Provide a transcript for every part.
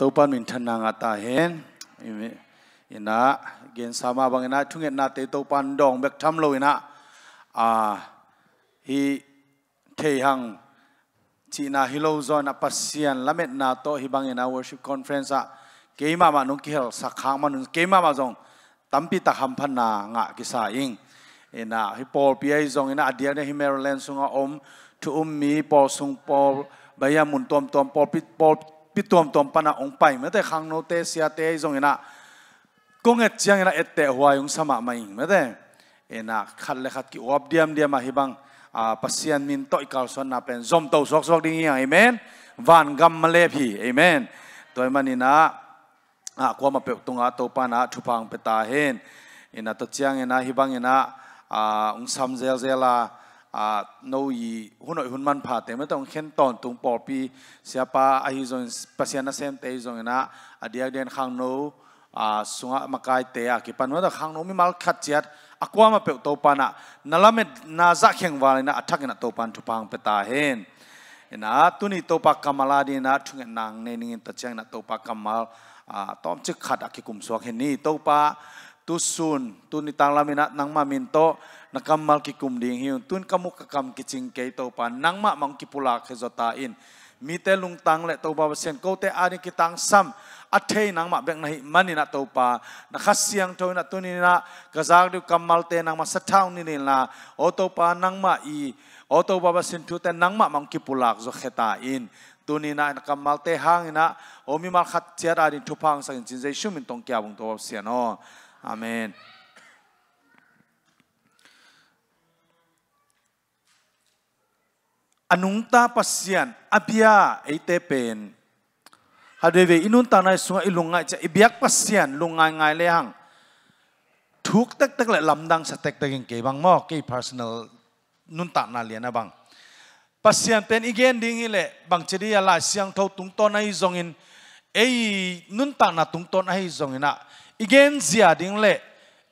ตัวปนมินทนางตาเห็นอินะเกณฑ์สามาบางอินะทุ่งเงินนาเตตัวปันดองแบกทำโลอินะอ่าฮีเทียงจีน่าฮิโลซอนอปัสเซียนละเม็ดนาโตฮิบังองนะวอร์ชิปคอนเฟรนซ์อะเกี่ยมามานุกิเฮลสักครั้งมานุกเกี่ยมามาจงตั้มปีตะคำพันนางะกิสาอิงอินะฮิปอลปีไอจงอินะอดีตเนี่ยฮิเมรแลนด์สุงอมทุอุมมีปอลสุงปอลใบยามุนตอมตอมปอลปิปอลที่ตัวมตัวปนาองไปไม่แต่ขังโนเตเสียเตยงเนะกงเอจียงเนะเอเตหัวยุงสมะมาอิงไม่แต่เอนะขัดเลยขัดกิอวบเดียมเดียมาฮิบังอ่าปัสยันมินต่อยกาลสนนับเป็นจอมเตาสอกสอกดิ้งอย่างเอเมนวานกัมมาเลพีเอเมนตัวมันนี่นะอ่าความมาเปิดตรงอาตัวปานะชุพังเปตาเฮนเอนะตัวเจียงเอนะฮิบังเอนะอ่าองสามเซลเซลา no i hunoi hunman pha te ma tong khen ton tung por pi sia pa a hi zon pasiana sem te zon na adia den khang no a sunga makai te a ki panwa da khang no mi mal khat chiat akwa ma pe to pa na nalame na za kheng wa na athak na to pan thu pang pe ta hen na tuni to pa kamala di na thung nang ne ning ta chang na to pa kamal a tom chik khat a ki kum suak hen ni to pa tu sun tu ni tang lamina nang ma min to nakamal ki kumding hiyon tun kamu kakam kicing kay to pa nang ma mang kipula ke zotain mite lungtang le to babasen ko te ani kitang sam athe nang ma bek nahi mani na to pa nakasiang to na tunin na kazag du kamal te nang ma sataw ni nila o to pa nang ma i o to babasen tu te nang ma mang kipulak zo khetain tunina na kamalte hangina omi mal khat chiara din tupang sa jin jai shumin tong kya bung to siano amen anung ta pasian abia ate pen hadeve inun ta na sunga ilunga cha ibiak pasian lunga ngai le hang thuk tak tak la lamdang sa tek tak ke bang mo ke personal nun ta na lian bang pasian pen igen ding ile bang chedi ala siang thau tung ton ai zongin ei nun ta na tung ton ai zongina igen zia ding le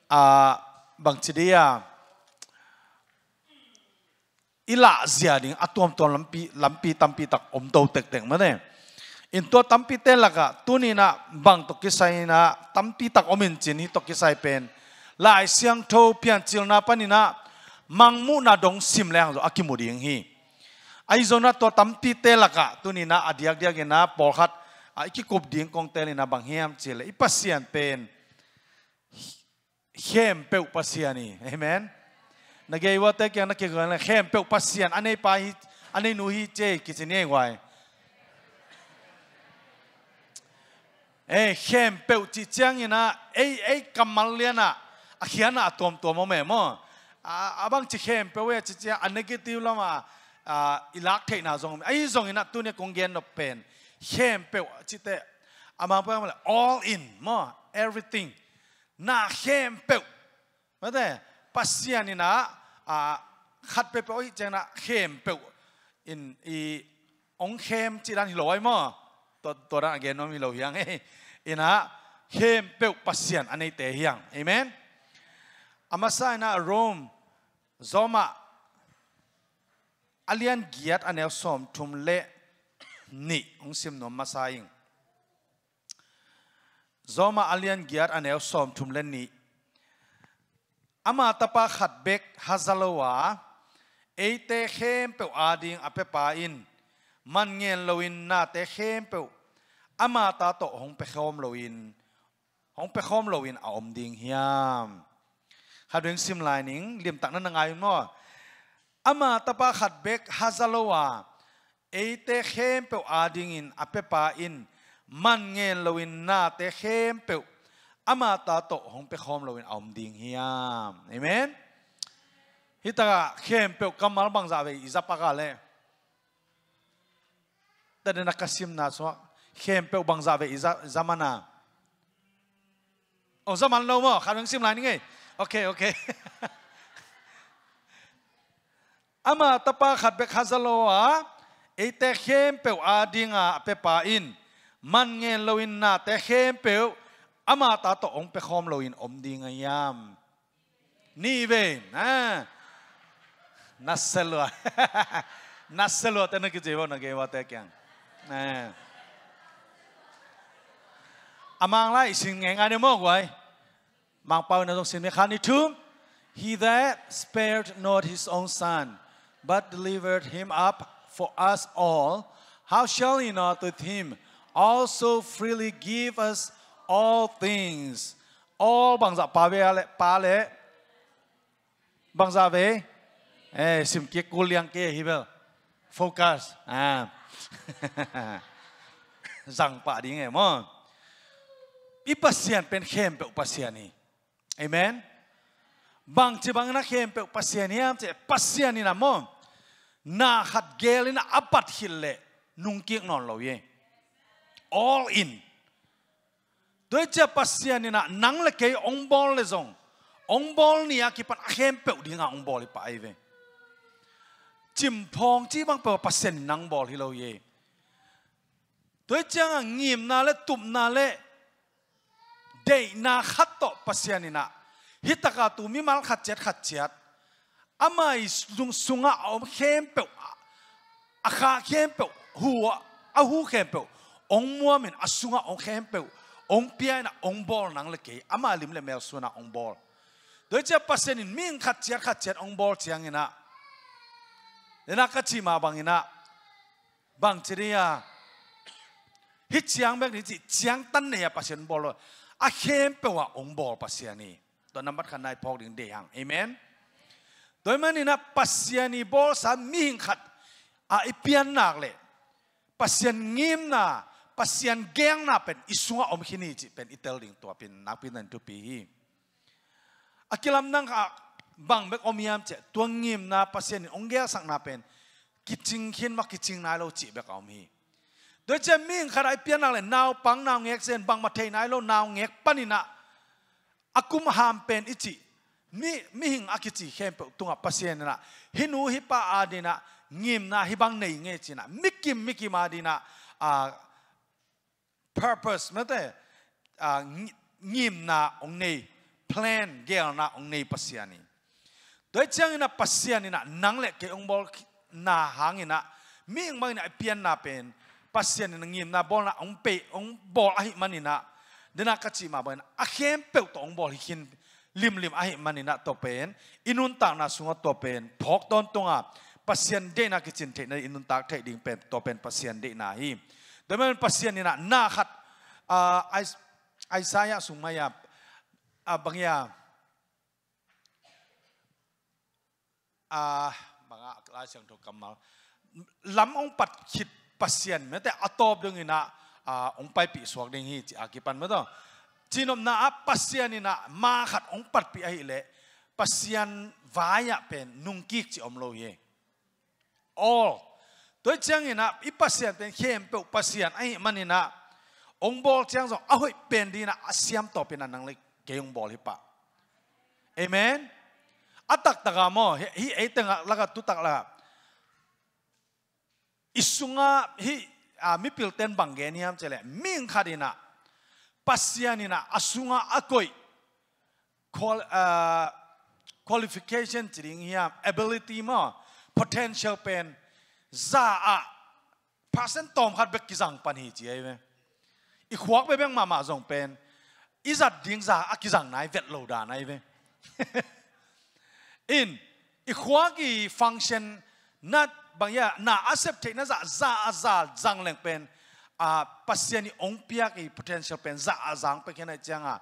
a bang chedi ya อิลาเซียดิ่งอตัวมตัวลำปีลำปีตัมปีตักอมโตเต็กเต็งมาเนี่ยอินตัวตัมปีเตลักะตัวนี้นะบางตกิไซนะตัมปีตักอมินจินฮิตกิไซเป็นลายเสียงทเพียงจิลนาปนินะมังมูนาดงซิมแรงโลอักิมุดิงฮีไอโซนาตัวตัมปีเตลักะตัวนี้นะอดียกเดียกนะปอลขัดไอกิกบดิ่งกงเตลินะบางเฮียมจิลอิปัสเซียนเป็นเข้มเปอุปัสเซียนีเอเมนนักเกว่าแต่แกนักเกกันเข้มเปียวปัสเซียนอันนี้ไปอันนี้นูฮีเจกิจเนี่ยไงเอ้เข้มเปียวจีเจียงนะเอ้เอ้กำมัลเลียนะ่ะเขียนนะตัวมตัวมั่วแม่มอ่าบางจีเข้มเปียวจีเจียงอันนี้ก็ติวละมาอ่าอิลักเทน่ทจงไอ้จงน่ะตัวเนี่ยคงเกนนเป็นเข้มเปียวจีเตอามาเพูดว่า all in มว everything น่าเข้มเปียวไม่ได้ปัสเซียนนี่นะขัดไปไปอีเจนะเข้มเปวอินอีองเข้มจีรันหลอยมั่ตัวตัวนักเ้นน้องมีหลอยยังไออินะเข้มเปวพัสเซียนอันนี้เตียงเอเมนอามาซาอินะรูมซอมะอเลียนเกียรตอันเี้ซอมทุมเละนี่องซิมนมมาซาอิงซอมะอเลียนเกียรตอันเี้ซอมทุมเละนี่อามาตปาขัดเบกฮาซาโลวาเอเตเขมเปวอาดิงอเปปาอินมันเงินโลวินนาเตเขมเปวอามาตาโตหงเปโคมโลวินหงเปโคมโลวินอาอมดิงเฮียมฮาดึงซิมไลนิงเลียมตักนั่นนางายนออามาตปาขัดเบกฮาซาโลวาเอเตเขมเปวอาดิงอินอเปปาอินมันเงินโลวินนาเตเขมเปว ama ta to hong pe khom lo in om ding hiam amen hitaka khem pe kamal bang za ve izapaka le tadena kasim na so khem pe bang za ve zamana ông zaman lâu mà khả năng sim lại ngay ok ok ama tapa khát bek hazalo a ite e khem pe a ding a pe pa in man nge lo in na te khem pe ama ta to ong pe khom om ding a yam ni ve na nasalwa nasalwa te na ki jewa na ge wa te kyang na amang lai sin mo gwai mang pau na dong sin me he that spared not his own son but delivered him up for us all how shall he not with him also freely give us all things all bằng dạ pa về lệ pa lệ bằng dạ về, eh sim kia cô liang kia hi bel focus à rằng pa đi nghe mong ipasian pen khem pe upasiani amen Bằng chỉ bằng na khem pe upasiani am che pasiani na mo na khat gelin apat hille nung kiek non lo ye all in ด้วยเจ้าปัสยานี่นะนังเล็กองบอลเลยจงองบอลเนี่ยคิดปันเข้มเปิดดีงาองบอลไปเวจิมพองจีบังเปิดปัสยานี่นังบอลที่เราเย่ด้วยเจ้างิมนาเล่ตุ่มนาเล่เดนาขัดต่อปัสยานี่นะฮิตกาตุมีมัลขัดเจ็ดขัดเจ็ดอามาอิลุงสุงะอมเข้มเปิดอาคาเข้มเปิดหัวอาหูเข้มเปิดองมัวเหม็นอสุงะองเข้มเปิดองเปียนะองบอลนังเล็กเกอมาลิมเลเมลสุนะองบอลโดยเฉพาะเส้นนิ่งขัดเจียขัดเจียองบอลเชียงนะเนักขีมาบางนะบางทีเนี่ยฮิตเชียงแบบนี้จีเชียงตันเนี่ยเส้นบอลอะเข้มเปว่าองบอลเส้นนี้ตอนนั้นบัดขันนายพอกดึงเดียงเอเมนโดยมันนี่นะเส้นนี้บอลสามิ่งขัดอะอีเปียนนักเลยเส้นงิมนะ pasian geng na pen isunga om khini chi pen itel ding to pin nak pin nan tu pi hi akilam nang ka bang bek om yam che tuang ngim na pasian ong gel sang na pen kiching khin ma kiching na lo chi bek om hi do che ming kharai pian na le naw pang naw ngek sen bang ma thei nai lo naw ngek panina akum ham pen ichi mi mi hing akichi khem pe tunga pasian na hinu hi pa adina ngim na hibang nei nge china mikim mikima dina a purpose mà thế à nghiêm na ông này plan gel na ông này pasiani đối chăng na pasiani na năng lực cái ông bol na hàng na miếng mang na pian na pen pasiani na nghiêm na bol na ông pe ông bol ai mani na đến na cái gì mà bên akhem peu to ông bol hikin lim lim ai mani na to pen inun tang na sunga to pen phok ton tonga pasian de na cái chuyện thế này inun tang thế ding pen to pen pasian de na hi Dengan pasien ni nak nahat uh, ai saya sumaya abang uh, uh, ya ah bangak kelas yang tok kamal lam ong pat kit pasien me te atop dengan nak ah ong pai pi suak ding hi akipan me to chinom na pasien ni na ma khat ong pat pi ai le pasien vaya pen nungkik ci omlo ye all tôi chẳng nhìn à ít bác sĩ tên khem bẹo bác sĩ anh mà nhìn à ông bol chẳng rồi à bên đi na xem tổ bên năng lực cái ông bol hipa amen atak tagamo hi ấy tên laga tu tak laga isunga hi à mi pil tên bằng ghé niam chele miếng khá na pasianina asunga akoi qual uh, qualification tiring hiam ability ma potential pen za a percent tom khat bek ki jang pan hi chi ai ve i khuak be beng ma ma jong pen i zat ding za a ki jang nai vet lo da nai ve in i khuak i function nat bang ya na accept te na za za a za jang leng pen a pasien i ong piak i potential pen za a jang pe kena changa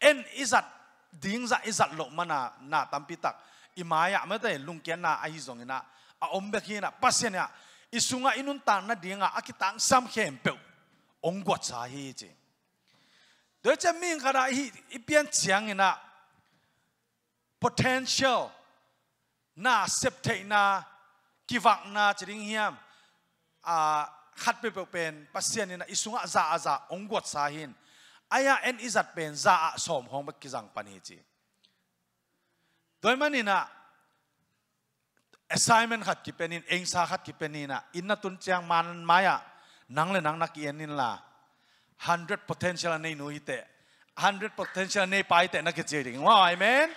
en i zat ding za i zat lo mana na tampi tak i maya ma te lung kian na a hi jong na a ombe khina pasenya isunga inun ta na dinga akitang sam khem pe ongwa cha hi chi de cha min kara hi ipian chiang ina potential na sep thei na kivak na chiring hiam a khat pe pe pen pasien ina isunga za za ongwa cha hin aya en izat pen za som hong ba kizang pan hi chi doimani na assignment khat ki penin sa engsa khat penin à, inna tun chiang man maya nang le nang na yên nín là, hundred potential này nuôi hite hundred potential nei pai te na ke che ding wa amen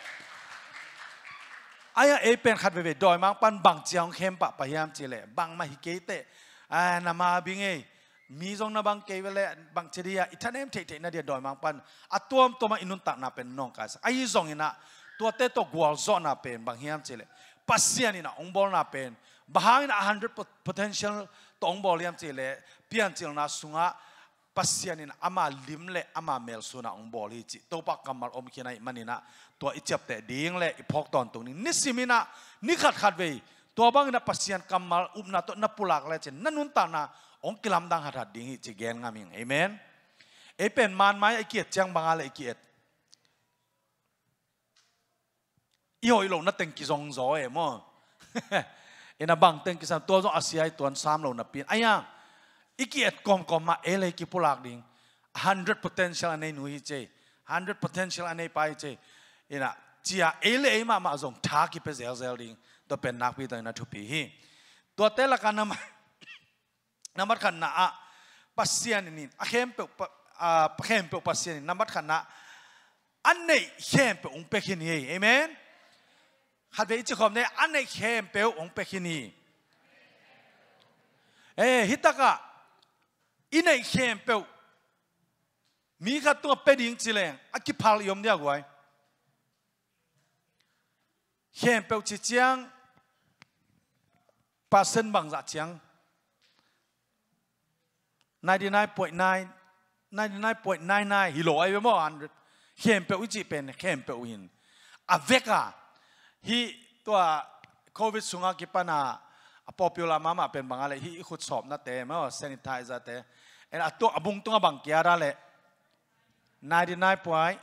aya e pen về be doi mang pan bang chiang khem pa pa yam chile, le bang ma hi ke tệ, a nam ma bing e mi zong na bang ke vele bang che dia em the the na dia doi mang pan atuam to ma inun tak na pen nong ka ai zong ina tua te to gwal zo na pen bang hiam chile. le pasien ina ongbol na pen bahang ina 100 potential to ongbol yam che le pian chil na sunga pasien ina ama lim le ama mel suna ongbol hi to pa kamal om khinai manina to ichap te ding le ipok ton tung ni nisimina ni khat khat ve to bang ina pasien kamal upna to na pulak le chen nanun ta na ong kilam dang hat hat ding hi chi gen ngaming amen Epen man mai ikiet chang bangale ikiet อีโอยลงนต่งกิจงจ้อยมั้งเอ็นบังเต็งกิสันตัวจ้อาศัยตัวสามลงนับปียนไอ้ยังอีกีเอ็กอมกอมมาเอเลกิพูลักดิ่ง hundred potential อันนี้หนุ่ยเจ hundred potential อันนี้ไปเจเอ็นะเจ้าเอเลมามาส่งทากิเปเซลเซลดิงตัวเป็นนักวิทยาทุพีฮีตัวเตลกันนั้นไหมนับขันนะะปัศยานี่อะเขมเปอะเขมเปอะปัศยานี่นับขันนะอันนี้เขมเปอุองเปกินี่เอเมนฮัดเดจิคอมเนี่ยอันไหนเข้มเปียวองเป็กนีเอ้ฮิตากะอินไหนเข้มเปียวมีขัดตัวเป็ดิงจิเลงอักิพาลยมเดียกไว้เข้มเปียวจีจียงปาเซนบังจัดจียงนายดีนายป่วยนายนายดีนายป่วยนายนายฮิโลไอ้เว้ยมัอันเข้มเปียวิจิเป็นเข้มเปียวอินอเวกาฮีตัวโควิดสุงากิปนาพอปิลามามาเป็นบางอะไรฮีขุดสอบนั่นต้ไม่ว่าเซนิทายจะเต้เอ็ตัวอบุงตัวบังเกียร์อะไรนายดีนายป่วย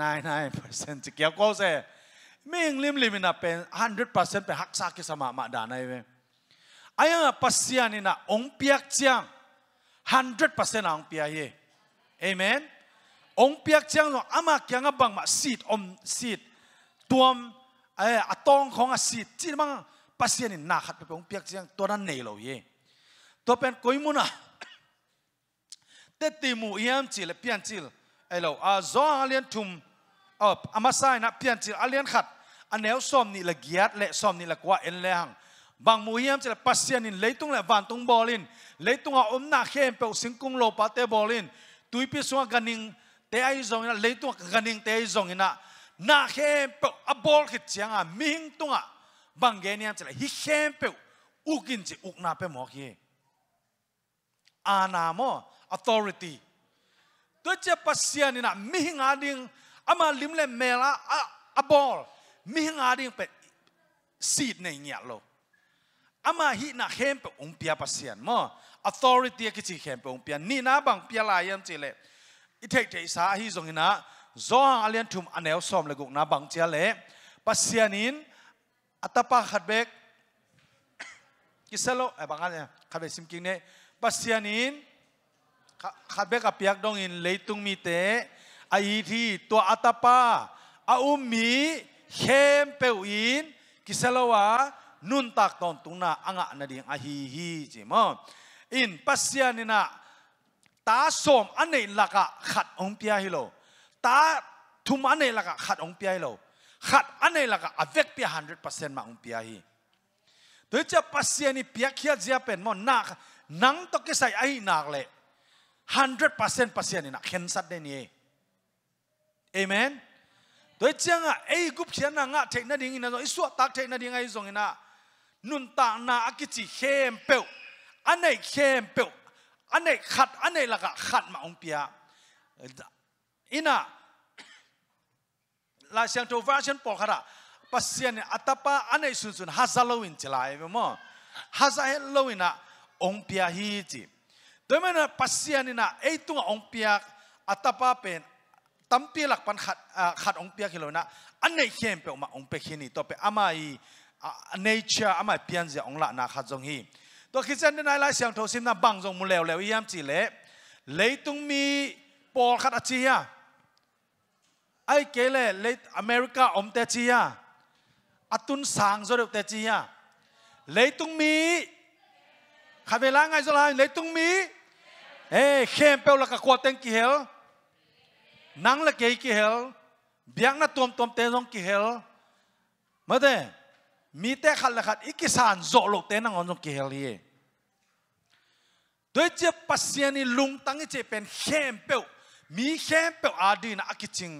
นายนายเปอร์เซ็นต์จะเกี่ยวกับเสมิ่งลิมลิมินาเป็นฮันดเปอร์เซ็นต์เป็นฮักซากิสมามาดานายเว้ยไอ้ยังปัสยานีนะองพิีักเจียงฮันดเปอร์เซ็นต์องเปียเฮเอเมนองพิีักเจียงเนาะอามาเกียงบังมาซีดอมซีดตัวมเอออตองของอาศิ์ที่มังปัสยานินนาขัดไปเป็นเปียกเสียงตัวนั้นเนยเราเยตัวเป็นกุยมุนะเตตีมูเยียมจิลเปียนจิลเอเราอาจออาเลียนทุมออบอามาไซนะเปียนจิลอาเลียนขัดอันเนวส้มนี่ละเกียดและส้มนี่ละกว่าเอ็นแรงบางมูเยียมจิลปัสยานินเลยตุงเละวันตุงบอลินเลยตุงอาอมนาเข้มเปสิงกุงโลปาเตบอลินตุยพิสวงกันิงเตไอจงนะเลยตุงกันิงเตไอจงนะนาเข้มเป๋อบบอลกิจยังอ่ะมิงตุงอ่ะบางแกนี่ยจะเลยฮิเข้มเป๋ออุกินจะอุกนาเปหมอกีอานาโม authority ตัวเจ้าพัสยานี่นะมิงอาดิงอามาลิมเลเมล่าอับบอลมิงอาดิงเป็ดสีดในเงียโลอามาฮินาเข้มเป๋องพิยาพัสยานมอ authority กิจเข้มเป๋องพิยานี่นะบางพิยาลายันจิเลอิเทกเทสาฮิจงินะ zong alian thum anel som le guk na bang chia le pasianin atapa khatbek kisalo ai bangan khatbek simking ne pasianin khatbek apiak dong in leitung mi te ai thi to atapa a um mi khem pe in kisalo wa nun tak ton tuna anga na ding a hi hi ji mo in pasianina ta som anei laka khat ong pia hi lo ta thu mà này là cả khát ông pia lo khát anh này là cả avec pia 100% mà ông pia hi tới cho pasien ni pia kia zia pen mà na nang to cái say ai na le 100% pasien ni na khen sát đây nè amen tôi chưa nghe, ai gup khiến na nghe thấy na ding na rồi suốt tắc thấy na ding ai zong na nun ta na akichi khem peu anh này khem peu anh này khát anh này là cả khát mà ông pia ina la siang to version po khara pasian atapa ane sun sun hazalowin chilai ve eh, mo hazalowina ong pia hi chi na pasianina eitunga eh, ong pia atapa pen tampi lak pan khat ah, khat ong pia khilona anei hem pe ma ong khini to pe amai ah, nature amai pian ja ong la na khat jong hi to khichen ni nai lai siang tho sim na bang jong mu lew lew yam chi le leitung mi por khat achi ya ไอ้เกลเลดอเมริกาอมเตจียาอตุนสางโซเดเตจียาเลยตุงมีคาเวลาไงโซลาเลยตุงมีเอ้เข้มเปลวลกะกวเตงกิเฮลนังละเกยกิเฮล เบียงนะตัวมตัวมเตงงกิเฮลมาเดมีแต่ขัดละขัดอีกสานโจลกเตนังอนงกิเฮลีด้วยเจ้าพัศยานีลุงตั้งเจเป็นเข้มเปลวมีเข้มเปอดีนะอักจิง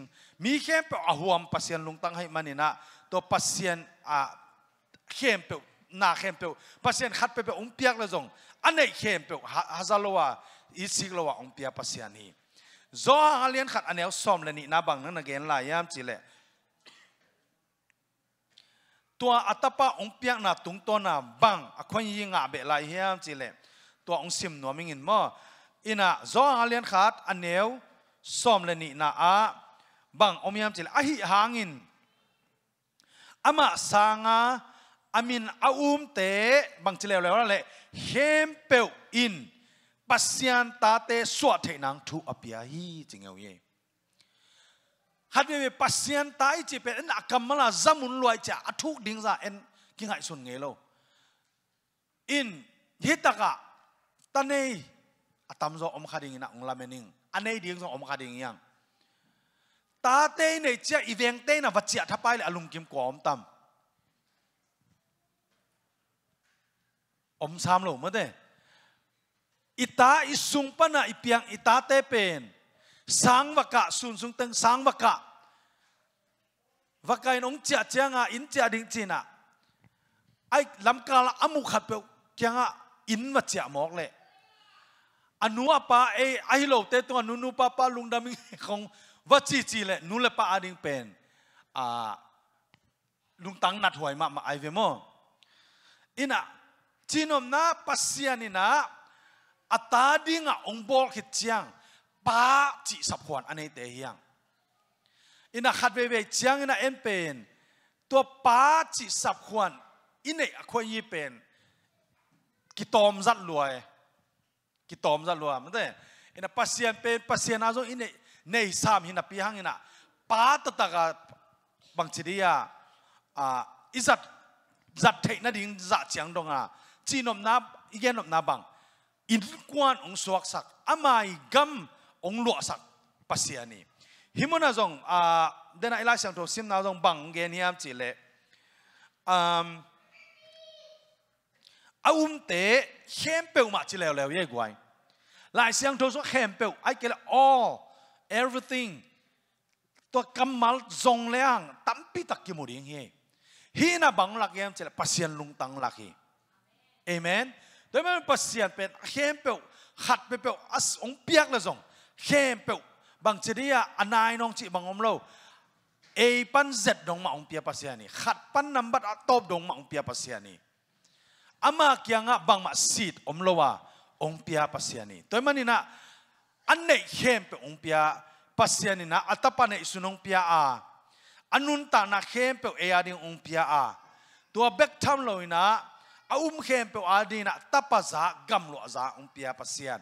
มีเข้มเปอาหวมปัศยันลุงตั้งให้มันนี่นะตัวพัศยันอาเข้มเปนาเข้มเปปัศยันขัดเปเปองเปียกเลยจงอันไหนเข้มเปฮาซาโลวาอิสิกลวาองเปียปัศยันนี้จอฮาเลียนขัดอันเอวซอมเลยนี่นับังนั่นเกณฑ์ลายยามจีเลตัวอัตปาองเปียกนาตุงตัวนาบังอควันยิงอาเบลายยามจีเลตัวองซิมหนัวมิงินมออินะจอฮาเลียนขัดอันเอว som le ni na a bang omiam chil ahi hangin ama sanga amin aum te bang chile le le hem peu in pasian ta te swa the nang thu apia hi chingeu ye hát về pasian ta chỉ phải ăn cầm mà zamun loi cha thu ding za en kinh hại xuân nghe in hết tất cả ta này atam zo om khading na ong lamening anh ấy điên rồi ông cả điên yang ta tê này chia event tê là vật chia tháp bay là lùng kiếm của ông tâm ông sam lộ mất đấy ita isung pa na ipiang ita tepen sang vaka sun sung teng sang vaka vaka in ong chia chia nga in chia ding china ai lam kala amu khat pe nga in ma chia mok le อนุอาปาเอไอโลเตตัวนุนุปาปาลุงดามิของวัดจีจีแหละนุเลปาอาดิงเป็นอ่าลุงตังนัดหวยมามาไอเวโมอินะจีนอมนาปัสยานินะอัตาดิงะองบอลขิดเจียงปาจีสับขวานอันนี้เตียงอินะขัดเวเวจียงอินะเอ็นเป็นตัวปาจีสับขวานอินเนอควยยี่เป็นกิตอมจัดรวยกิตอมจะรวมนั่นเองอินะปัสเซียนเป็นปัสเซียนอาจจะอินเนยสามหินะปีหังอินะป้าตะตะกะบางทีอ่ะอ่าอิจัดจัดเทนดิ่งจัดเสียงดงอ่ะจีนอมนับอีกนอมนับบังอินกวนองสวกสักอามายกัมองหลวสักปัสเซียนีหิมนะจงอ่าเดนไอลาเสียงถูกซิมนาจงบังเกนียมจีเลอ่าอาอุ้มเตะเข้มเปรี้ยวมาจีเลวเลวเย่กวย lại sang thô số hèm bèo ai kể là all everything to kamal zong leang tam pi tak ki muring hi hi na bang lak yam chela pasian lung tăng lak hi amen tôi mới pasian pen hem bèo khat pe bèo as ong piak là zong hem bèo bằng chỉ đi à, anai nong chị bằng om lâu a pan z dong ma ong pia pasian ni khat pan number atop dong ma ong pia pasian ni ama kianga à, bang ma sit om lowa ông ongpia pasiani toimani na anh annei hem pe ongpia pasiani na atapa ne sunong pia a anun ta na hem pe e adin ongpia a tua back tham loina a um hem pe na, tapa za gam lo za ongpia pasian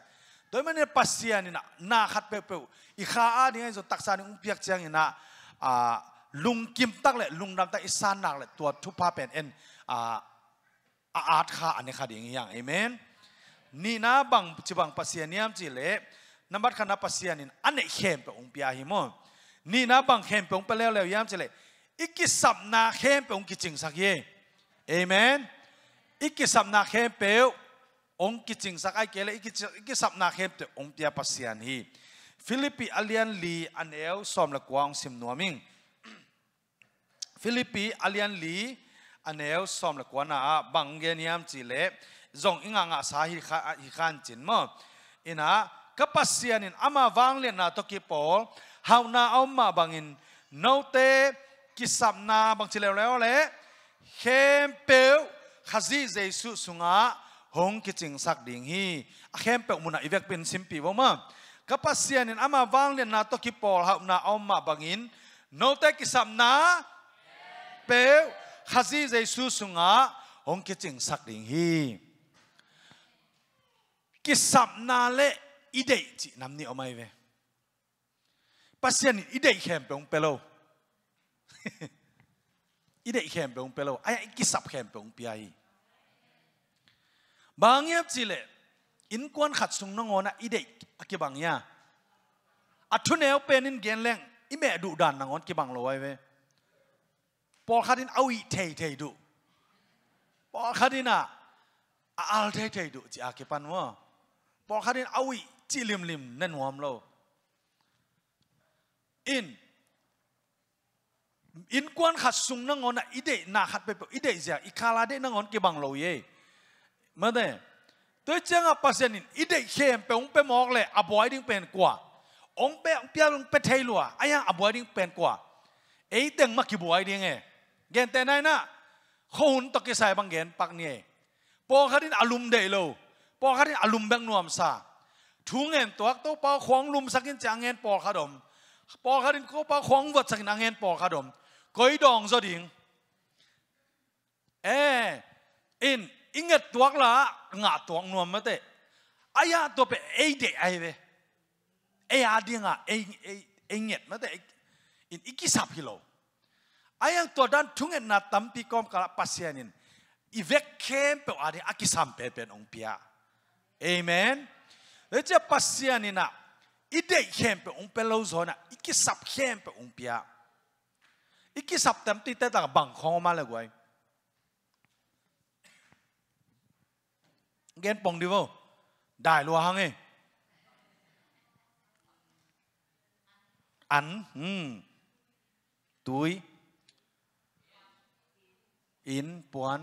toimani pasiani na na khat pe pe i kha a ding zo taksani ongpia chiang ina a lung kim tak le lung nam ta isan nak le tua thupa pen en a amen. นี่นะบังจิบังพัสเซียนิยมจิเล่นับบัดขณะพัสเซียนินอันเอกเข้มเปองพิยาหิมอนี่นะบังเข้มเปองไปแล้วแล้วยามจิเล่อีกสับนาเข้มเปองกิจิงสักเย่เอเมนอีกสับนาเข้มเปองกิจิงสักไอเกลอีกอีกสับนาเข้มเปองพิยาพัสเซียนีฟิลิปปีอาเลียนลีอันเอลสอมละกวางสิมนัวมิง ฟิลิปปีอาเลียนลีอันเอลสอมละกวานาบังเกนิยมจิเล่ zong inga nga sa hi kha hi khan chin mo ina kapasian in ama wang le na to ki po hau na om ma bangin no te ki sam na bang chile le le khem pe khazi jesu sunga hong ki ching sak ding hi khem pe muna ivek pin simpi wo ma kapasian in ama wang le na to ki po hau na om ma bangin no te ki sam na pe khazi jesu sunga hong ki ching sak ding hi ki sap na le idei chi nam ni omai ve pasian ide khem pong pelo ide khem pong pelo ai ki sap khem pong pi ai bang yap chi le in kwan khat sung no ngona idei ki bang ya athu neo pen in gen leng i me du dan na ngon ki bang lo wai ve pol khat in au i thei thei du pol khat in a al thei thei du chi a ki pan wa khát por kharin awi chi lim lim nen wam lo in in quan khát sung nang on ide na khát pe ide ja ikala de nang on cái bang lo ye mà đây tới chăng à pasen in ide khem pe ong pe mok le avoiding pen kwa ông pe ông pia ong pe ai lua aya avoiding pen kwa ấy teng mắc ki buai ding nghe? gen tên này na khon to ke sai bang gen pak ni khát kharin alum de lo ปอขัดอารมณ์แบงนวมซาถุงเงินตัวตัวปอของลุมสักินจางเงินปอขัดมปอขัดินก็ปอของวัดสักินางเงินปอขัดมก้อยดองจอดิงเออินอิงเงตัวละงาตัวนวมมาเตอายาตัวเปเอเดไอเวเออาดิงอ่ะเอเอเอเงมาเตอินอีกสับฮิโลอายังตัวดันทุ่งเงินนัดตั้มปีกอมกะปัสเซียนินอีเวกเข้มเปาอะไรอากิสัมเปเป็นองพิยยเอเมนแล้วจะพัศยานินะอีเด็กเข้มไปองเป็นลูกโซอนะอีกิสับเข้มไปองเปี่อีกิสับเต็มที่แต่ต่างบังของมาเลยกูวยเงินปองดีบะได้รัวหังเออันอืมตุยอินปวน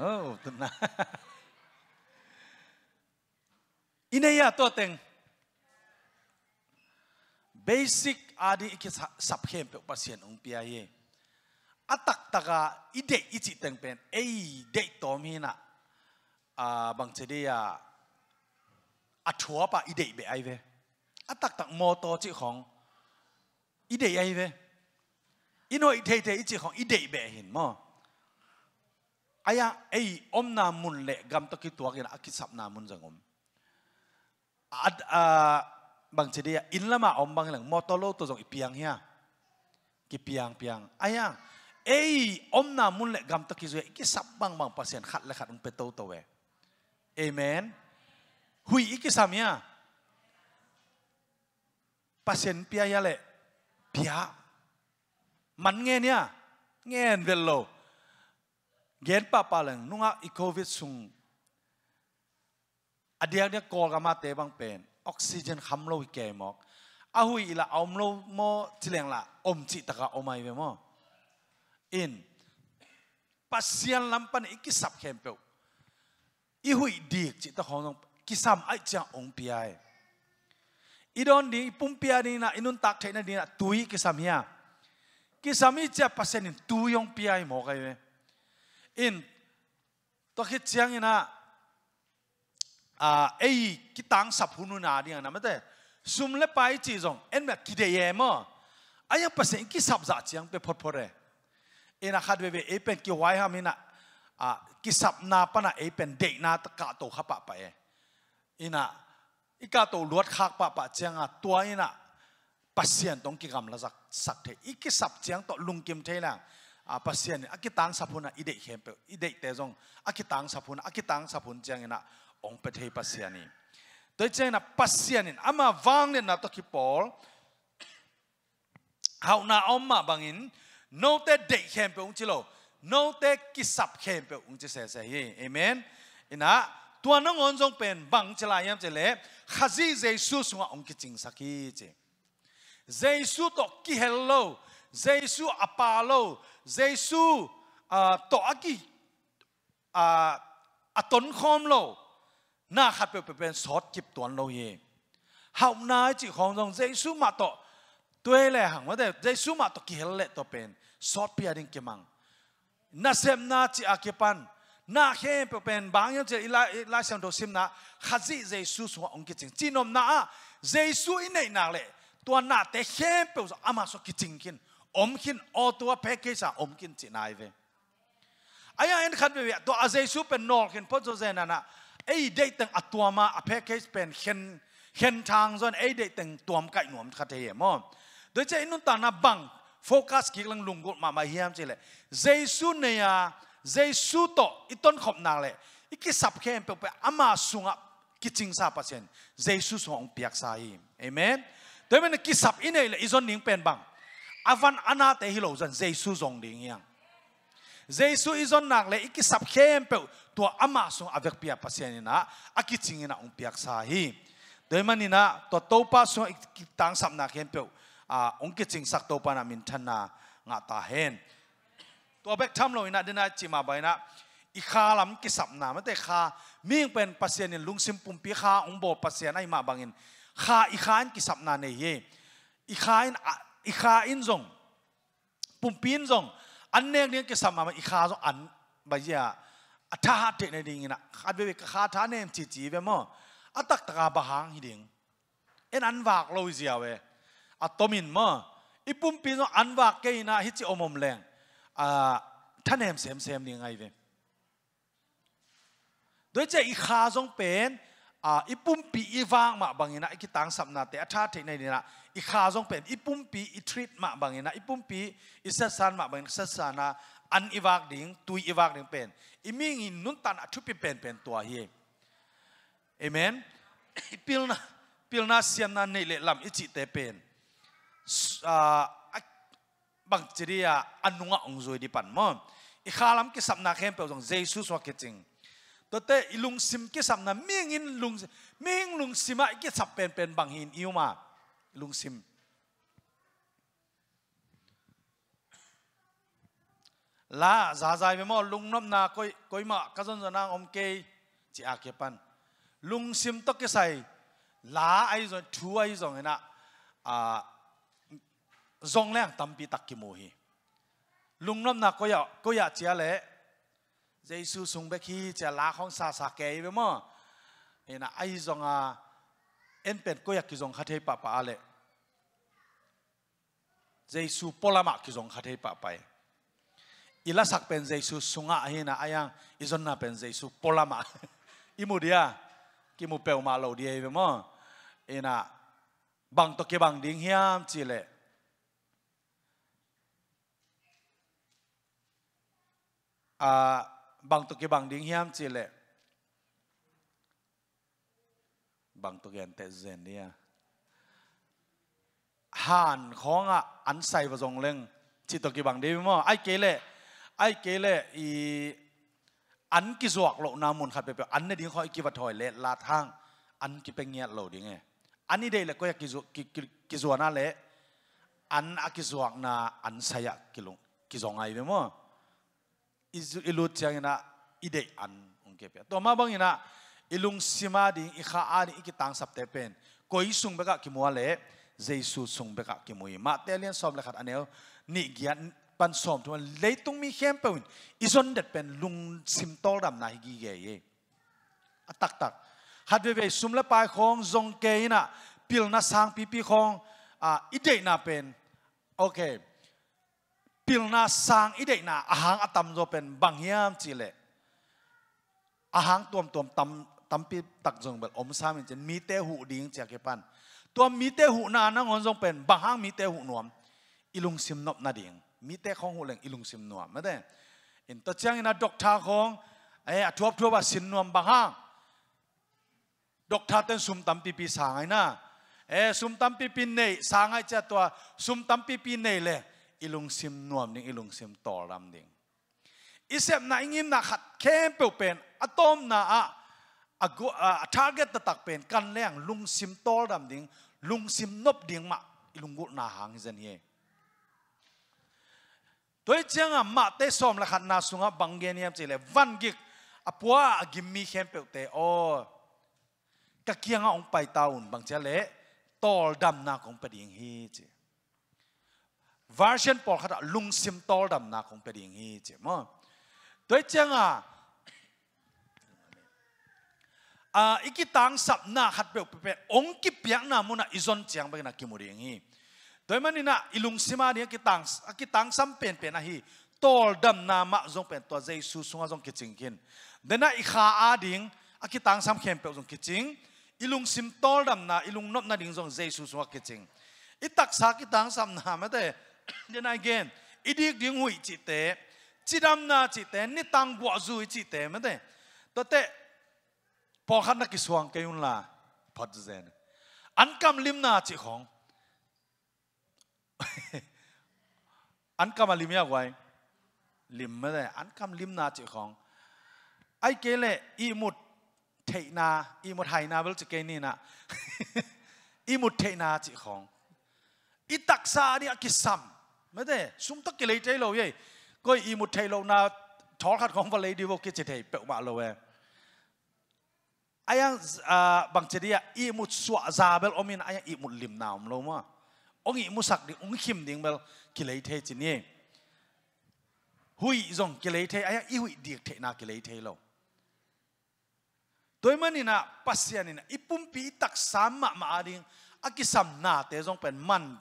Oh, tuna. Inaya to teng. Basic adi iki sabhem pe pasien ung piaye. Atak taka ide ichi teng pen. Ei de tom hina. A bang chede ya athua pa ide be ai ve. Atak tak mo to chi khong. Ide ai ve. Inoi thei thei chi khong ide be hin mo aya ei om na mun le gam to ki tuak ina aki sap na mun jangom ad a bang che dia in lama om bang lang motolo to jong ipiang hia ki piang piang aya ei om na mun le gam to ki zui ki sap bang bang pasien khat le khat un peto to to we amen hui iki sam ya pasien pia ya le pia man nghe nha nghe velo เกณฑป้าพัลังนุ่งอ่ะอีโควิดสุงอดีตเนี่ยกอลกามาเตบังเป็นออกซิเจนคำโลกแก่หมอกอาหุยอีละเอมโลโมทีเลีงละอมจิตตะกะอมัยเวมออินพัสยันลำปันอีกิสับเข็มเปียวอีหุยดีจิตตะของน้งกิสามไอจังองพิไออีดอนดีปุ่มพิไอนีนะอินุนตักเ่นะดี่นะตุยกิสามเฮียกิสามีจะพัสยันตุยองพิไอหมอกไยเวอินตัวคิดเชียงนะอาเอ้ยกิตังสับหุนนาดีนะไม่ได้ซุ่มเล่ไปจีจงเอ็นแบบกิดเยี่ยมอ่ะไอ้ยังเป็นสิ่กิสับจัดเชียงเปพอดพอดเลยเอ็นะาคาดเวเวเอเป็นกิวายฮามินะอ่กิสับนาปนะเอเป็นเด็กนาตะกะโตขับปะไปอินะอีกาโตลวดขักปะปะเชียงอ่ะตัวอินะปัสเซีนต้องกิกรรมละสักสักเทอีกิสับเชียงต่อลุงกิมเทนะ a ah, pasien akitang sapuna ide hempe ide tezong, akitang sapuna akitang sapun changena ong pethei pasiani toi na pasianin ama wangne na to ki pol na omma bangin no te de hempe ong chilo no te kisap hempe ong chi se se hi amen ina tuan nong onjong pen bang chila yam chele khazi jesus nga ong ki ching sakhi che jesus to ki hello jesus apalo เยซูต่อกี่อตนคอมโลน่าขัดเปเป็นสอดจิบตัวราเองหาวนาจิของของเยซูมาต่อตัวแหล่หังว่าแต่เยซูมาตอกี่เละต่อเป็นสอดเปียดิ้งกีมังน่าเซมนาจิอาเกปันน่าเข้มเป็นบางอย่างจะอิลาอิลาเซมโดซิมนาขัดจิเยซูสวงองค์จริงจีนอมนาเยซูอินเนนาเลตัวนาเตเข้มเป็นอามาสกิจริงกินอมขินออตัวแพ็กเกจอมขินจีนายเวอ้ยังเอ็นขัดเว่ยตัวอาเจสุเป็นนอลขินพอดโซเซนนะเอ้ยเด็กตั้งอตัวมาแพ็กเกจเป็นเข็นเข็นทางส่วนเอ้ยเด็กตั้งตัวมันไก่หนุ่มคาเทียมอ่อโดยเฉพาะนุ่นตานะบังโฟกัสกิ่งลังลุงกุลมามาเฮียมจีเลยเจสุเนี่ยเจสุโตอิตอนขอบนั่งเลยอีกสับเข็มเปรียบอามาสุงับกิจิงซาปเซนเจสุสองเปียกสายเอเมนโดยเมื่อกิสับอินเน่เลยอิจอนนิ่งเป็นบัง avan ana te hi lo zan jesu zong ding yang jesu izon nak le iki sap khem pe to ama sung avek pia pasian na aki ching na ong piak sa hi doimani na to topa so iki tang sap na khem pe a ong ki ching sak topa na min than na nga ta hen to bek tham lo ina dena chi ma bai na i kha lam ki sap na ma te kha mieng pen pasian in lungsim pum pi kha ong bo pasian ai ma bangin kha i khan ki sap na nei ye i khain i in zong pum pin zong an nek ne ke sama i kha zo an ba ya a tha ha te ne ding na kha be ka kha tha nem chi chi be mo ta ba hang hi ding en an wak lo zia we a tomin mo i pum pin zo an wak ke na hi chi omom leng a tha nem sem sem ni ngai ve doi che i kha pen a pi i wang ma bangina i ki tang sam na te a tha te ne ni i kha zong pen i pi i treat ma bang ina i pum pi i sa san ma bang sa sana an i iwak ding i iwak ding pen i ming in nun tan a thupi pen pen tua hi amen i pil na sian na nei le lam i chi te pen a bang chiria anunga ongjoi di pan mo i kha lam ki sapna khem pe jong jesus wa ke ching tote ilung sim ki na ming in lung ming lung sima ki sap pen pen bang hin iuma lung sim la za zai be mo lung nom na coi koi ma ka zon zona om kê chi a ke pan lung sim to ke sai lá ấy rồi thu ấy rồi na a zong à, lang tam bị tắc kim mo hi lung nom na ko ya ko ya lẽ le jesu sung be khi cha lá khong sa sa ke be mò ena ấy rồi a à, en pen koya ki zong khathei pa pa ale jesu polama ki zong khathei pa pai e. ila sak pen jesu sunga hina ayang izon na pen jesu polama imudia ki mu pe ma lo dia ve mo ina bang to ke bang ding hiam chile à bang to ke bang ding hiam chile บังตัวแกนแต่เจนเนี่ยหันของอ่ะอันใส่ประจงเล่งจิตตกีบังเดวิมอไอเกเล่ไอเกเล่อีอันกิจวักโลนามุนครับเปรียบอันนี้ดิ้งคอยกิวัดถอยเละลาทางอันกิเป็นเงียโลดิ้งไงอันนี้ได้เลยก็อยากกิจกิจวักนั่นแหละอันอักกิจวักน่ะอันใส่กิลงกิจงไงเดวิมออิลุตยังนะอีเดอันองเก็บตัวมาบังยังนะอิลุงซิมาดิงอิขาอาดิอิกิตังสับเตเป็นก็ยสุงเบกะกิมัวเล่เจสุสุงเบกะกิมุยมาเตเลียนสอบเลขัดอันเนลนิกยันปันสอมทุกันเลยตุงมีเข้มเป็นอิซอนเด็ดเป็นลุงซิมโตลดมนาฮิกิเกยอตักตักฮัดเวเวสุมเละปายของจงเกยน่ะพิลนาสางปีพีของอ่าอิเดนาเป็นโอเคพิลนาสางอิเดนาอาหางอตัมโจเป็นบางเฮียมจิเลอาหางตัวมตัวมตมตั้มปีตักจงแบบอมสามินเจนมีเตหูดิ่งจากเกปันตัวมีเตหูนานังอนจงเป็นบางห้างมีเตหูหนวมอิลุงซิมนบนาดิ่งมีเตของหูแหลงอิลุงซิมนวมไม่ได้อินตัวเชียงอินาดอกทาของไอ้ทวบทวบว่าสินนวมบางห้างดอกทาเต้นซุมตั้มปีปีสางไอ้นะเอซุมตั้มปีปีเนยสางไอ้เจ้าตัวซุมตั้มปีปีเนยเลยอิลุงซิมนวมนิ่งอิลุงซิมต่อรำดิ่งอิเซมนาอิงิมนาขัดเข้มเปลวเป็นอะตอมนาอะ a a target ta tak pen kan leng lung sim tol dam ding lung sim nop ding ma lung gu na hang zen ye toi chang ma te som la khat na sunga bangen yam chile van gik apua gimmi khem pe te o ka kianga ong pai taun bang chale tol dam na kong pe ding hi chi version pol khata lung sim tol dam na kong pe ding hi chi mo toi chang a à iki tang sap na hat pe pe ong ki piang na mo na izon chiang ba na ki mu ringi toy na ilung sima ni ki tang ki tang sam pen pen na hi tol dam na ma zong pen to jesu sunga zong ki ching kin de na i kha a ding a ki tang sam khem pe zong ki ching ilung sim tol dam na ilung nop na ding zong jesu sunga ki ching i tak sa ki tang sam na ma te de na again i dik ding hui chi te chi dam na chi te ni tang bo zu chi te ma te to te พอขันนักสวงเกยุนลาพัดเจนอันกำลิมนาจิของอันกำลิมยากไวลิมไม่ได้อันกำลิมนาจิของไอเกเลอีมุดเทนาอีมุดไทนาเวลจิเกนี่นะอีมุดเทนาจิของอีตักซาดิี่กิสัมไม่ได้สุ่มตะกิเลยใจเราเย่ก็อีมุดเทเรานาทอขัดของวันเลยดีว่ากิจเทเป็วมาเราเอง ayang ah, bang chedia i mu swa zabel omin ayang i mu lim naum lo mà ông i mu sak ding ong khim ding bel kilei the chini hui zong kilei the ayang i hui dik the na kilei the lo toy mani na pasian na ipum pi tak sama ma ading akisam na te zong pen man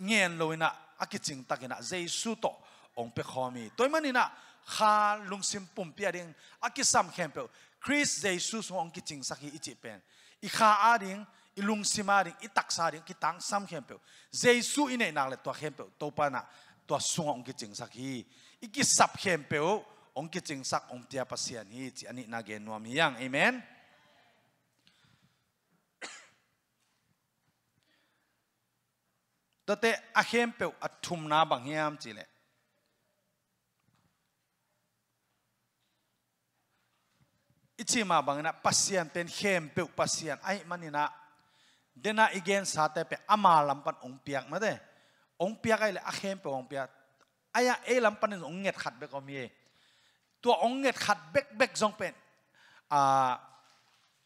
ngen loina akiching takina jesu to ông pe khomi tôi toy mani na kha sim pum pi ading akisam khempe Chris Jesus hong ki ching saki ichi pen i kha a ding i lung sima ding i tak sa ding ki tang sam khem pe Jesus ine nak le to khem pe to pa na tua sung hong ki ching saki i ki sap khem pe ong ki ching sak ong tia pasian hi chi ani na gen nuam yang amen Tote akhem pe athum na bang hiam chi le ichima bangna pasien pen khem pe pasien ai manina dena igen sate pe ama lampan ong piak ma de ong piak ai le a khem pe ong piak aya e lampan ong nget khat be kom ye tu ong nget khat bek bek jong pen a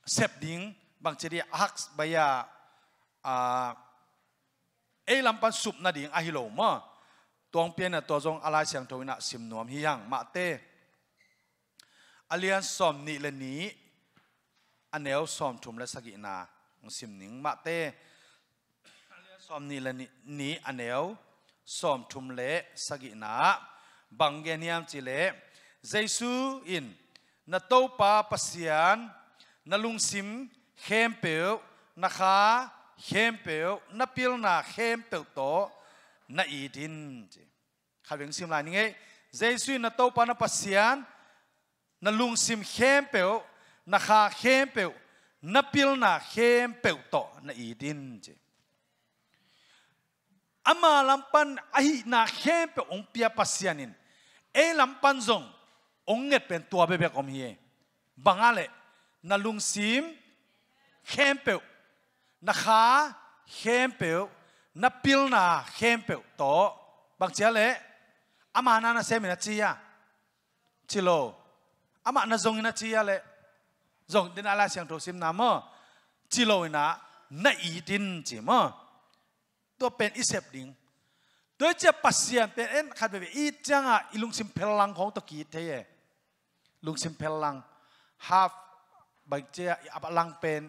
sep ding bang cheri hak baya a e lampan sup na ding a hilo ma tong pian na to jong ala siang thoina sim nuam hi yang ma te อเลียนสอมนี่เลนี้อันเนวสอมทุมและสกินาสิมนิงมาเตอเลียนสอมนี่เลนี้อันเนวสอมทุมเลสกินาบังเกนิยมจิเลเจสูอินนาโตปาปัสยานนาลุงซิมเข้มเปียวนาคาเข้มเปียวนาพิลนาเข้มเปียวโตนาอีดินข้าวิ่งซิมลายนี่ไงเจสูอินนาโตปานาปัสยาน na lung sim khem peu na kha khem peu na pil na khem peu to na i din je ama lampan ai na khem pe ong pia pasianin e lampan zong ong nget pen tua be be kom hi bangale na lung sim khem pe na kha khem pe na pil na khem pe to bang chia ama na na se mi na chia chilo ama na zong ina chia le zong din ala siang tho sim na mo chi lo na na i din chi mo to pen i sep ding to che pasian pen en khat be i changa ilung sim phelang khong to ki the ye lung sim phelang half bang che alang pen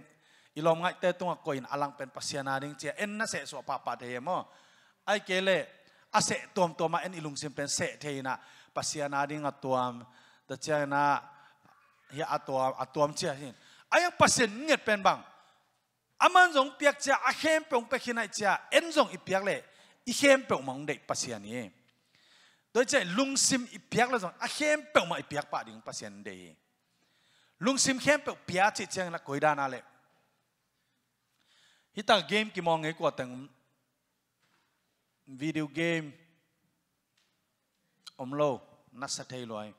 ilom ngai te tunga coin. alang pen pasiana ding che en na se so pa pa the ye mo ai kele ase tom toma en ilung sim pen se the na pasiana ding atuam ta chia na hi atua atuam chia hin ayang pasen nget pen bang aman jong piak chia a à, khem pong pe khinai chia en jong i piak le i khem pong mang dei pasian ni doi che lung sim i piak la jong a khem pong ma i piak pa ding pasian dei lung sim khem pong pia chi chang la koi da na le hi ta game ki mong ngai ko tang video game om lo na sa thei loi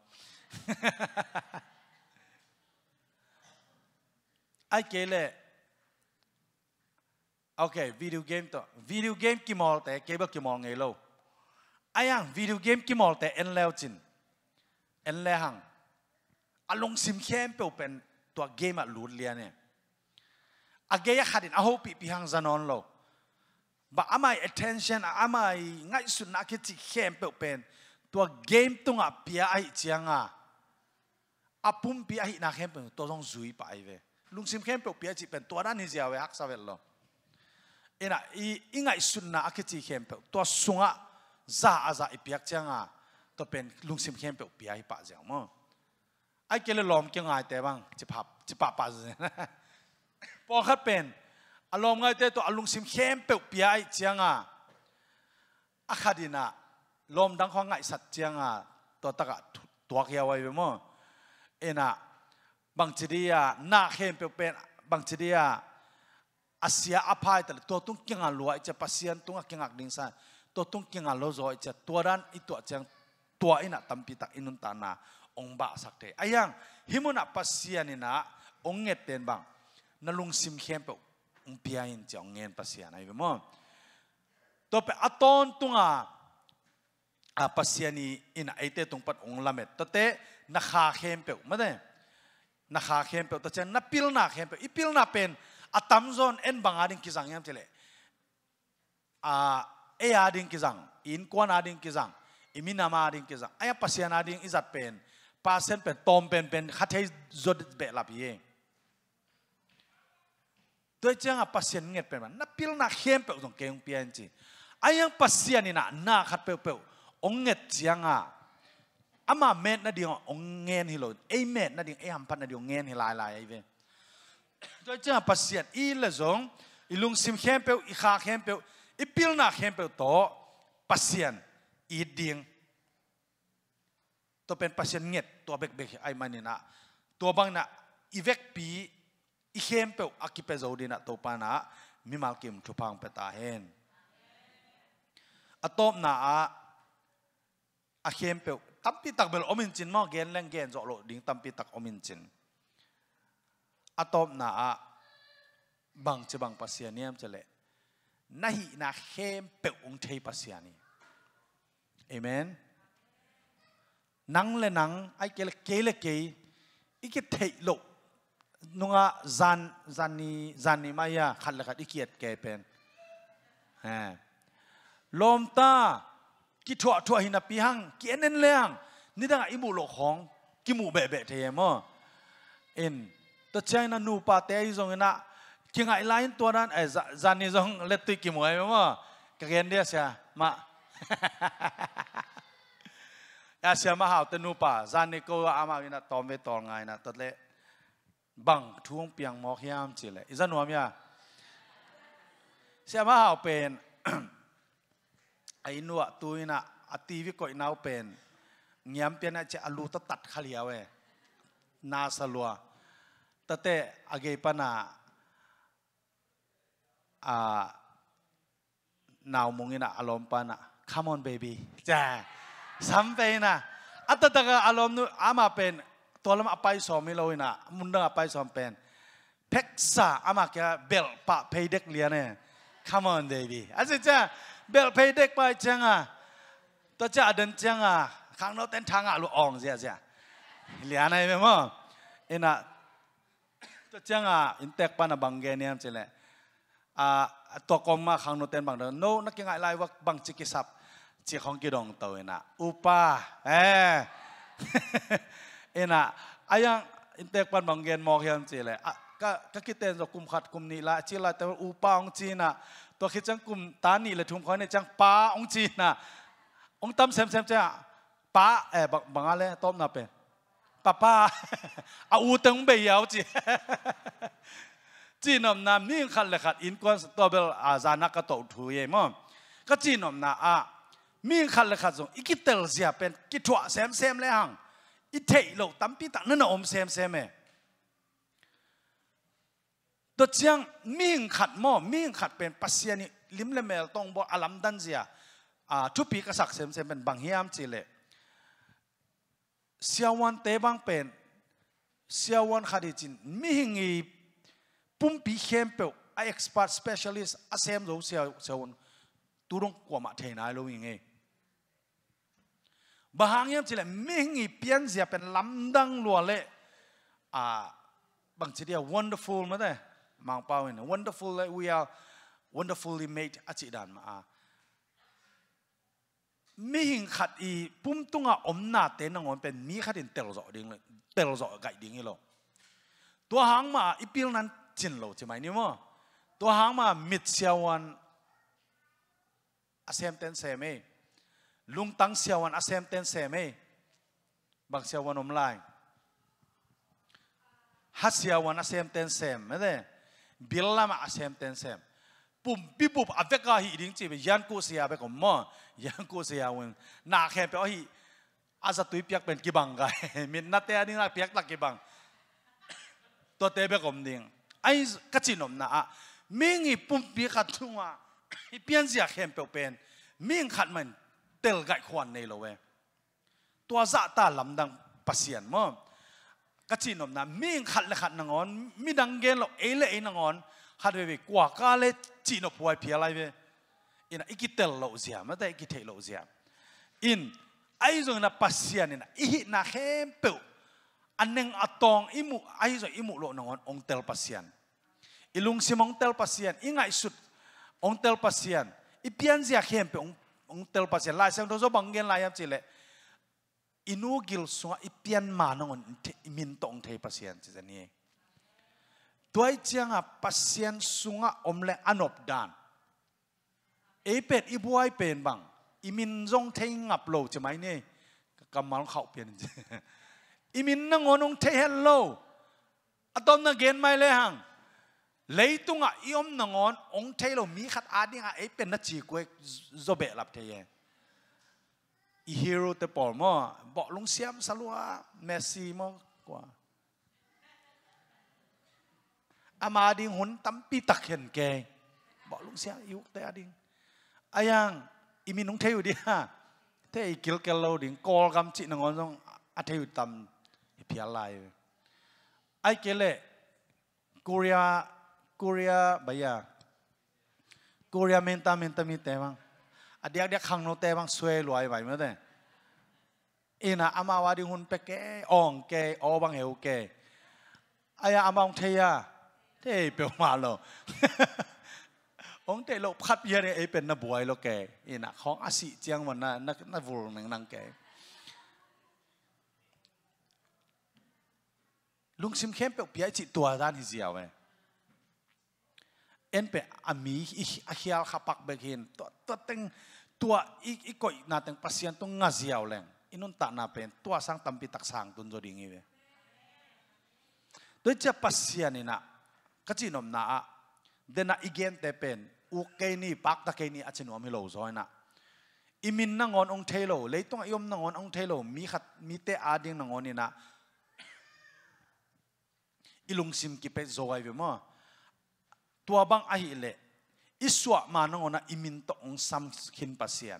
ai kể lệ ok video game to video game kim mol te ke ba kim mol ngai lo ayang video game kim mol te en leo chin en le hang along sim khem pe open to game a lut lia ne age ya khadin a ho pi pi hang zanon lo ba amai attention amai ngai sun na ke ti khem pe open to game tunga pia ai chiang chianga อาปุ่มเปียหินักเข้มเป็นตัวต้องซุยไปเวลุงซิมเข้มเปียจิเป็นตัวนั้นนี่เจ้าเวฮักซาเวลล์เอ็นะอีอ่าไสุนนะอักจิเข้มเป็นตัวสุงะซาอาซาอีเปียกเจ้างะตัวเป็นลุงซิมเข้มเปียหิปะเจ้ามั้งไอเกลือลอมเกี่ยงไงแต่บางจะพับจะปะปะเจ้พอขัดเป็นอารมณ์ไงแต่ตัวลุงซิมเข้มเปียหิเจ้า่ะอัคดีนะลมดังข้างไงสัตเจ้า่ะตัวตะกะตัวเขียวไว้เวมั้ง in a bang chidia na khem pe pe bang chidia asia apai tal to tung kinga luai cha pasian tung a kinga ding sa to tung kinga lo zo cha tuaran itu chang tua ina tampi tak inun tana ong ba sakte ayang himuna pasian ina onget ten bang nalung sim khem pe ung piain cha ngen pasien ai mo to pe aton tunga a pasieni ina ite tungpat ong lamet tote นาคาเข้มเปียวมาเนี่ยนาคาเข้มเปียวแต่เช่นนับพิลนาเข้มเปียวอีพิลนาเป็นอัตมซอนเอ็นบังอาดิงกิจังยามเจเลอ่าเออาดิงกิจังอินกวนอาดิงกิจังอิมินามาดิงกิจังไอ้ปัสยานาดิงอิจัดเป็นปาเซนเป็นตอมเป็นเป็นขัดให้จดเบลับเย่ตัวเจ้าปัสยานเงียบเป็นมันนับพิลนาเข้มเปียวตรงเกียงเปียนจีไอ้ยังปัสยานีน่ะหน้าขัดเปียวเปียวองเงียบเจียงอ่ะ ama met na ding ong ngen hi lo ei met na ding ei ham pan na ding ngen hi lai lai ai e ve to cha pasiat i la zong ilung sim khem pe i kha khem pe i pil na khem pe to pasian i ding to pen pasian nget to bek bek ai mani na to bang na i vek pi i khem pe akipe zo dina to pa na mi mal kim thu pang pe ta hen atop na a a khem pe tampi tak bel omin chin mo gen leng gen zo lo ding tampi tak omin chin atop na a bang che bang pasian yam chale nahi na hem pe ung thei pasiani amen nang le nang ai kel ke le ke ikhi thei lo nunga zan zani zani maya khal khat ikiet ke pen ha lom ta กิถัวถั่วหินปีหังกิเอ็นเอ็นเลี้ยงนี่ดังอิมูโลของกิมูเบะเบะเทียมอ่ะเอ็นตัวเชีนั้นนูปาเตยจงนะกิไงไลน์ตัวนั้นไอ้จานี่จงเลตุกิมวยมั้งกเกนเดียเสียมาเสียมาหาตตนูป่าจานี่ก็อามาวินาตอมเวตองไงนะตัดเละบังทวงเปียงมอกยามจิเลยอีจานหัวมียเสียมาหาเป็นไอ้หนวตัวน่ะอตีวิกอยนาวเป็นเงียมเป็นอาจจะอลูตตัดขลียวเอนาสลัวตะเตะอเกปนาอ่านาวมุงินะอารมณ์ปะนะคัมออนเบบีจ้าซ้ำเพนะอัตตะกะอารมณ์นู้อามาเป็นตัวลำอภไยสอมิโลยนะมุนดังอภไยสอมเป็นเพ็กซ่าอามาแกเบลปะเพยเด็กเลียเนี่ยัมออนเบบีอาจจะเบลเพยเด็กไปเจ้าอ่ะตัวจ่าเดินเจ้าอ่ะข้างนอกเต้นทางอ่ะลูกอ่องเสียเสียเหลืออะไรไหมมั้งเอ็น่ะตัวเจ้าอ่ะอินเตกปานะบังเกเนียมเจ้าแหละอ่าตัวกอมมาข้างนอกเต้นบังเดินโน้นักยังไงไล่ว่าบังจิกิสับจีของกีดองตัวเอ็น่ะอุปาเอเอ็น่ะอายังอินเตกปานบังเกนมองเฮียมเจ้าแหละก็ก็คิดเต้นจะกุมขัดกุมนีละจีละแต่ว่าอุปาองจีน่ะตัวคิดจังกลุ่มตานี่เลยทุ่มคอยในจังป้าองจีน่ะองตั้มเซมเซมจ้าป้าเอ๋บับังอะไรต้มน่บเป็นป้าป้าเอาอูตังเบียวจีจีนอมนามนี่ขันเลยขัดอินกวนตัวเบลอาจานักก็ตถุเยมั่งก็จีนอมนาอ่ะมีขันเลยขัดส่งอีกิเตลเสียเป็นกิทัะวเซมเซมเลยฮังอีเทยโลตั้มปีตักนั่นอมเซมเซมเอัวเชียงมิ่งขัดหม้อมิ่งขัดเป็นปัสเซียนิลิมเลเมลตองบออลัมดันเซียอ่าทุปีกษัตริย์เซมเซมเป็นบางเฮียมจีเลเสียวันเตบังเป็นเสียวันขัดจินมิ่งอีปุ่มปีเข้มเปียวไอเอ็กซ์พาร์ตสเปเชียลิสต์อาเซมโซเซียเซียวันตุรงกว่ามาเทนายลูกยังไงบางเฮ่ยมจีเลมิ่งอีเปียนเซียเป็นลัมดังลัวเล่อ่าบางทีเดียว wonderful มาได้มังพาวิน wonderful that we are wonderfully made อาจิดานมาไม่หิงขัดอีปุ่มตุงอ่อมนาเตนงอนเป็นมีขัดอินเตลโจดิงเตลโจไกยดิงอีโลตัวหางมาอีพิลนั้นจินโลใช่ไหมนี่มั้งตัวหางมามิดเซียวันอาเซมเตนเซมีลุงตังเซียวันอาเซมเตนเซมีบางเซียวันอมไลฮัสเซียวันอาเซมเตนเซมไม่ได้บิลลามาเซมเตนเซมปุ่มปิบุบอับเวกาฮีดิ้งจีบปยันกูเสียไปกับมอยันกูเสียวันนาแข่ไปอ๋อฮีอาจจะตุยเปียกเป็นกี่บังกงมีนัตเตนี้นาเปียกตักกี่บังตัวเตะไปกับดิ้งไอ้กัจจินมนาอ่ะมิงอีปุ่มปีขัดทุ่งอะเปียนเสียแข่เปียเป็นมิงขัดมันเตลไก่ควันในโลเวตัวซาตาลำดังปัสเซียนมักจีนอมนะมีขัดละขัดนงอนมีดังเกลเอเลเอนงอนขัดไปไปกว่ากาเลจีนอพวยเพียไรไปอินะอีกิเตลโลเซียมแต่อีกิเทลโลเซียมอินไอ้จงนะปัสเซียนนะอีนะเข้มเปิวอันนึงอตองอิมุไอ้จงอิมุโลนงอนองเตลปัสเซียนอิลุงซิมองเตลปัสเซียนอิงไงสุดองเตลปัสเซียนอีเปียนเสียเข้มเปิวองเตลปัสเซียนลายเซียงโดโซบังเกนลายามจีเล่ inu gil so ipian ma nong min tong thei pasien chi jani toy chianga pasien sunga omle anop dan epet ibuai pen bang imin jong thei ngap lo chi mai ne kamal khau pen imin na ngonong thei hello atom na gen mai le hang leitunga iom na ngon ong thei lo mi khat adinga epen na chi kwe zobe lap thei อีฮีโร่แต่ปอมอบอกลงเสียมสลัวเมสซี่มอกว่าอามาดิงหุนตั้มปีตักเห็นแกบอกลงเสียยุกแต่อดิงอายังอีมีนุงเทอยู่ดีฮะเทอีกิลเกลโลดิงกอลกำจินงอนต้องอาเทอยู่ตั้มเพียลายไอเกเลกูเรียกูเรียบายากูเรียเมนตาเมนตามีแต่วังอเดียกเดียกขังโนเตบางสวยรวยไปเมื่อไอินะอามาวาดิหุนเปกเกอ่องเกออบางเหวเกอไออามองเทียเทเปียวมาโลองเตโลพัดเยเรไอเป็นนบวยโลเกอินะของอาศิเจียงวันนะนักนักวูนังนังเกลุงซิมเข้มเปียวเปียจิตตัวด้านฮิเจียวเงเอ็นเปอมีอิอาเคียลขับปักเบกินตัวตัวเต็ง tua i i koi na teng pasien tong nga ziaw leng inun ta na pen tua sang tampi tak sang tun zo dingi we de cha pasien ina kachinom na a de na igen te pen u ke ni pak ta ke ni achinom hi lo zoi na imin na ngon ong thelo leitong ayom na ngon ong thelo mi khat mi te ading na ngon ina ilung sim ki pe zoi ve ma tua bang a le iswa manong na iminto ang samkin pasiyan.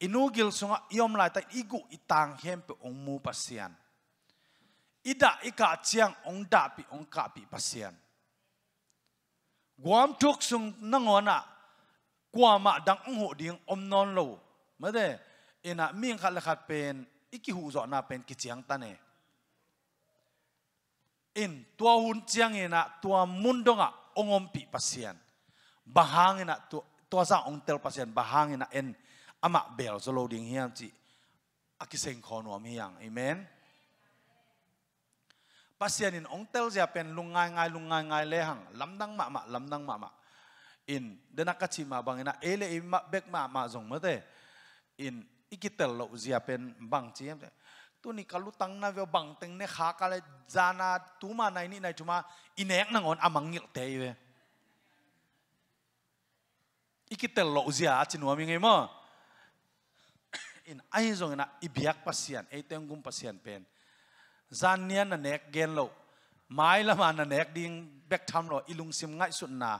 Inugil sunga iom lai ta igu itang hempe ong mu pasiyan. Ida ika atiyang ong dapi ong kapi pasiyan. Guam tuk sung nangona kuama dang ong ding om non lo. Mada ina ming kalakat pen iki huzo na pen kitiyang tane. In tua hun ina tua mundonga ongompi pasiyan. bahangin na tua za ong tel pasien bahangin na en ama bel zo lo ding hiam chi akiseng khonom hiang amen pasien in ong tel ja pen lungai ngai lungai ngai le hang lamdang ma ma lamdang ma ma in dena kachi ma bangina ele ima bek ma ma zong ma te in ikitel lo zia pen bang chi em tu ni kalu tang na ve bang teng ne kha ka le jana tu ma nai ni nai chuma inek na ngon amangil te ve ikitel lo zia chinua mi ngei mo in ai zong na ibiak pasian ei teng gum pasian pen zan nian na nek gen lo mai la man na nek ding bek tham lo ilung sim ngai sut na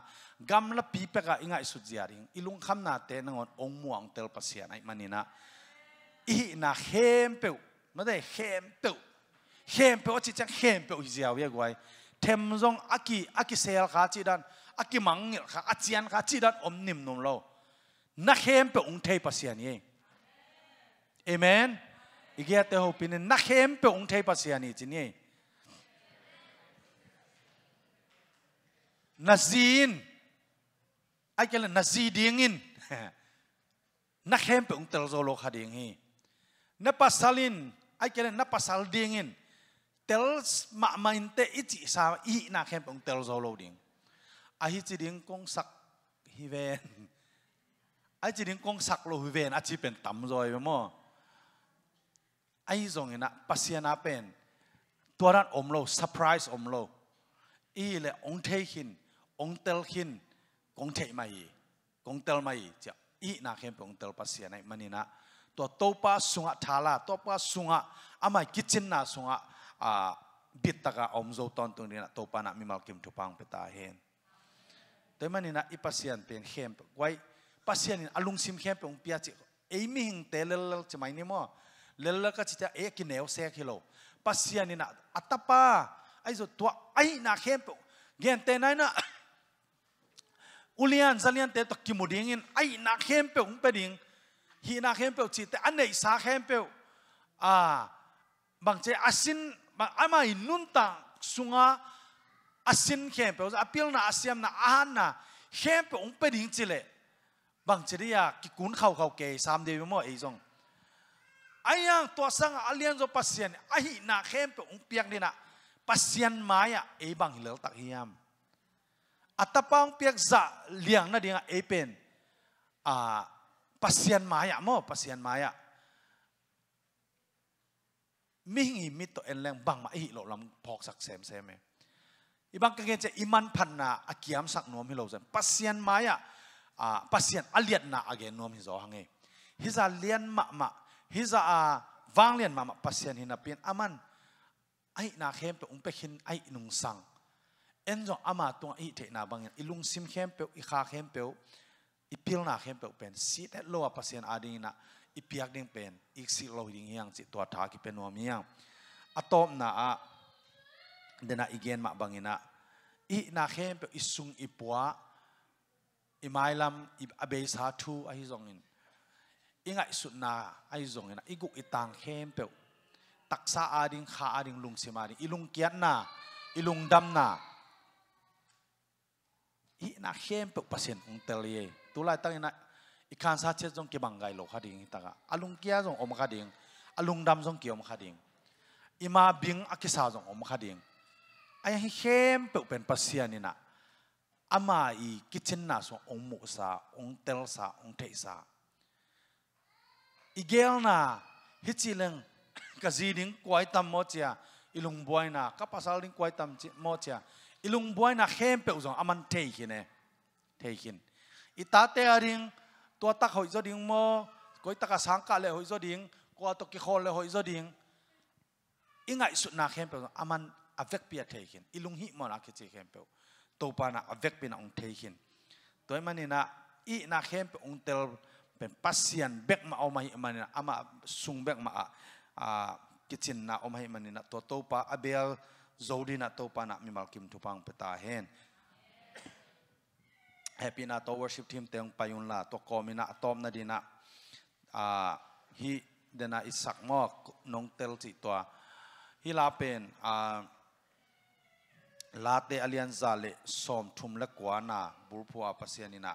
gam la pi pe ka ingai sut zia ring ilung kham na te na ngon ong muang tel pasian ai manina i na hem pe ma dai hem pe hem pe o chi chang hem pe u zia we gwai tem zong aki aki sel kha chi dan aki mangil kha achian kha chi dan omnim nom lo na khem pe ung thei pasian ye amen igya te ho pin e, na khem pe ung thei pasian ni chin ye nazin akel nazidingin na khem pe ung tel zo lo kha ding hi na pasalin akel na pasal dingin tel ma mainte ichi sa i na khem pe ung tel zo lo ding à hi chỉ đến công sắc hi về ai chỉ đến công sắc lo hi về à chỉ bên tắm rồi mà mò ai dùng cái na pasien à bên tua đan om lo surprise om lo i là ông thấy hin ông tel hin công thấy mày công tel mai chứ i na khen ông tel pasien này mình na tua topa sunga thala topa sunga amai kitchen na sunga à biết taka om ông dâu tôn tung đi na topa na mi mal kim chupang peta hen ต่มันนี่นะอีพัศยันเป็นเข้มไว้พัศยันนี่อารมณ์ซิมเข้มเป็นพิจิเอ้มหิงเตลเลลจะไม่นี่มั้งเลลเลก็จะเอ็กินเอนวเซกฮิโลพัศยันนี่นะอัตปาไอ้สุดตัวไอ้นาเข้มเป็นเงี้ยเตนัยนะอุลียนซาเลียนเตตกิมุดิงินไอ้นาเข้มเป็นเป็นดิงฮีนาเข้มเป็นจิตแต่อันไหนสาเข้มเป็นอ่าบางเจอาศินบาอามาอินุนตังสุงา asin khem pe apil na asiam na ahan na khem pe ong pe ding chile bang chiria ki kun khau khau ke sam de mo ei jong ayang to sang alian zo pasien ahi na khem pe ong piak ni na pasien maya ei bang hilal tak hiam atapang piak za liang na dinga ei pen a pasien maya mo pasien maya mi hi mi to bang ma hi lo lam phok sak sem sem em อีบางกเกจะอิมันพันนาอากิยมสักนวมฮิโลจันปัสยันมายอ่าปัสยันอเลียนนาอาเกนนวมฮิโซฮังเอฮิซาเลียนมะมะฮิซาอาวางเลียนมะมะปัสยันฮินาเปียนอามันไอนาเข้มเปอุ้งเปขินไอหนุงสังเอ็นจงอามาตัวไอเทนาบางอย่างอิลุงซิมเข้มเปอีคาเข้มเปอีพิลนาเข้มเปเป็นสีเต็โลว์ปัสยันอาดินาอีพิยักดิ่งเป็นอีสิโลดิ่งยังจิตตัวทากิเป็นนวมียังอะตอมนาอา dena igen ma bangina i na khem pe isung ipua imailam i abesa thu a hi zongin ingai su na ai zongina iguk itang khem pe taksa ading kha ading lung simari ilung kiat na ilung dam na i na khem pe pasen ung tel ye tulai tangina ikan sa che jong ke bangai lo kha ding ta alung kia jong om kha ding alung dam jong ki om kha ding ima bing akisa jong om kha ding ai hi hem pe pen pasian ina ama i kitchen na so ong mo sa ong tel sa ong te sa igel na hichileng ding kwai tam mo chia ilung buai na kapasal ding kwai tam mo chia ilung buai na hem pe uzong aman te hine te hin itate aring tua ta hoi zo ding mo koi taka sangka le hoi zo ding ko to ki khol le hoi zo ding ingai sut na hem pe aman avek pia thekin ilung hi ma la khe chekhem pe to pa na avek pe na ong thekin toy mani na i na khem pe ong tel pen pasian bek ma o mai mani ama sung bek ma a kitchen na o mai mani na to to pa abel zodi na to pa na mi mal kim tu pang peta hen happy na to worship team teng payun la to komina atom na dina a hi dena isak mok nong tel chi to hi la pen a uh, ลาเตอเลียนซาเลสอมทุมละกวานาบุรพัวปัสยานินา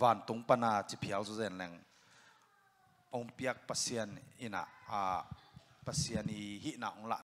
วันตุงปนาจิพิเอาจุเซนแรงองเปียกปัสยานินาปัสยานีฮินาองละ